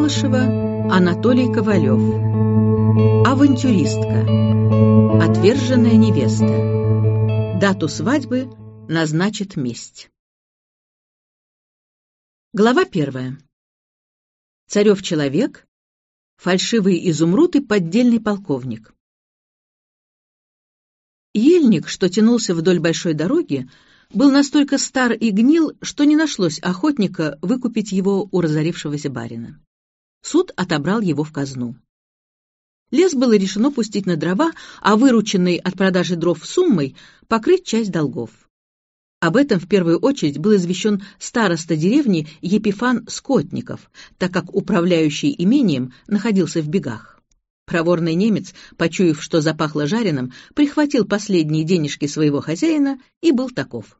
Малышева Анатолий Ковалев. Авантюристка. Отверженная невеста. Дату свадьбы назначит месть. Глава первая. Царев человек, фальшивый изумруд и поддельный полковник. Ельник, что тянулся вдоль большой дороги, был настолько стар и гнил, что не нашлось охотника выкупить его у разорившегося барина. Суд отобрал его в казну. Лес было решено пустить на дрова, а вырученной от продажи дров суммой покрыть часть долгов. Об этом в первую очередь был извещен староста деревни Епифан Скотников, так как управляющий имением находился в бегах. Проворный немец, почуяв, что запахло жареным, прихватил последние денежки своего хозяина и был таков.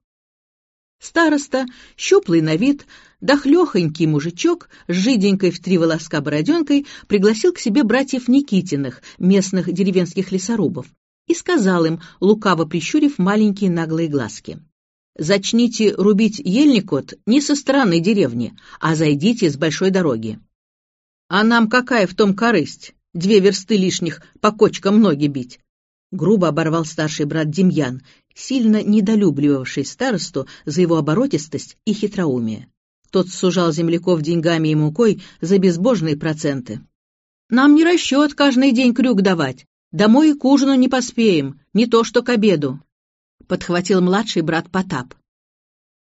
Староста, щуплый на вид, дохлехонький мужичок с жиденькой в три волоска бороденкой пригласил к себе братьев Никитиных, местных деревенских лесорубов, и сказал им, лукаво прищурив маленькие наглые глазки. «Зачните рубить ельникот не со стороны деревни, а зайдите с большой дороги». «А нам какая в том корысть? Две версты лишних по кочкам ноги бить?» Грубо оборвал старший брат Демьян, сильно недолюбливавший старосту за его оборотистость и хитроумие. Тот сужал земляков деньгами и мукой за безбожные проценты. «Нам не расчет каждый день крюк давать. Домой к ужину не поспеем, не то что к обеду», — подхватил младший брат Потап.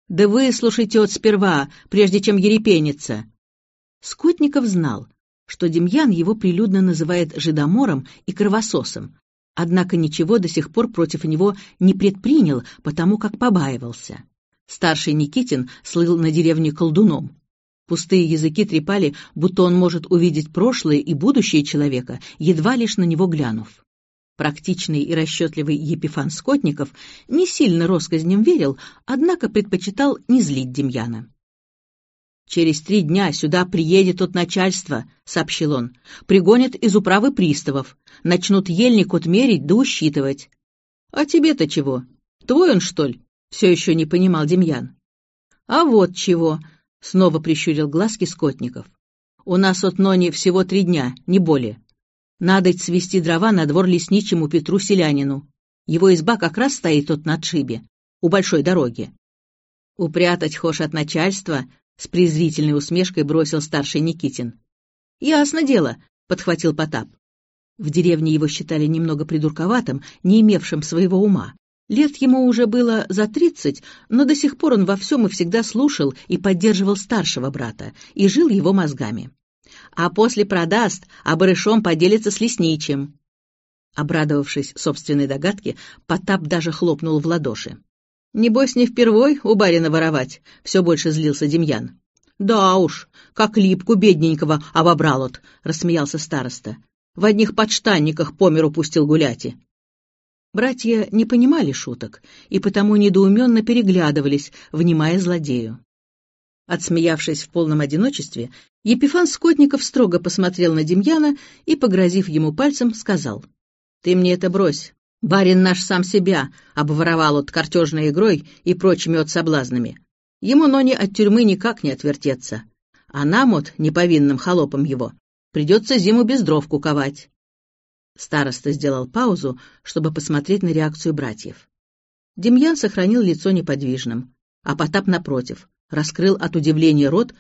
«Да выслушайте от сперва, прежде чем ерепениться». Скотников знал, что Демьян его прилюдно называет жидомором и кровососом, однако ничего до сих пор против него не предпринял, потому как побаивался. Старший Никитин слыл на деревне колдуном. Пустые языки трепали, будто он может увидеть прошлое и будущее человека, едва лишь на него глянув. Практичный и расчетливый Епифан Скотников не сильно росказням верил, однако предпочитал не злить Демьяна. «Через три дня сюда приедет от начальства», — сообщил он. «Пригонят из управы приставов. Начнут ельник отмерить да усчитывать». «А тебе-то чего? Твой он, что ли?» — все еще не понимал Демьян. «А вот чего!» — снова прищурил глазки Скотников. «У нас от Нони всего три дня, не более. Надо свести дрова на двор лесничему Петру Селянину. Его изба как раз стоит тут на отшибе, у большой дороги. Упрятать хошь от начальства — с презрительной усмешкой бросил старший Никитин. «Ясно дело», — подхватил Потап. В деревне его считали немного придурковатым, не имевшим своего ума. Лет ему уже было за тридцать, но до сих пор он во всем и всегда слушал и поддерживал старшего брата и жил его мозгами. А после продаст, а барышом поделится с лесничим. Обрадовавшись собственной догадке, Потап даже хлопнул в ладоши. «Небось, не впервой у барина воровать», — все больше злился Демьян. «Да уж, как липку бедненького обобрал от», — рассмеялся староста. «В одних подштанниках по миру пустил гулять Братья не понимали шуток и потому недоуменно переглядывались, внимая злодею. Отсмеявшись в полном одиночестве, Епифан Скотников строго посмотрел на Демьяна и, погрозив ему пальцем, сказал, «Ты мне это брось, Барин наш сам себя обворовал от картежной игрой и прочими от соблазнами. Ему, но не от тюрьмы никак не отвертеться. А нам, от неповинным холопам его, придется зиму без дров куковать. Староста сделал паузу, чтобы посмотреть на реакцию братьев. Демьян сохранил лицо неподвижным, а Потап, напротив, раскрыл от удивления рот,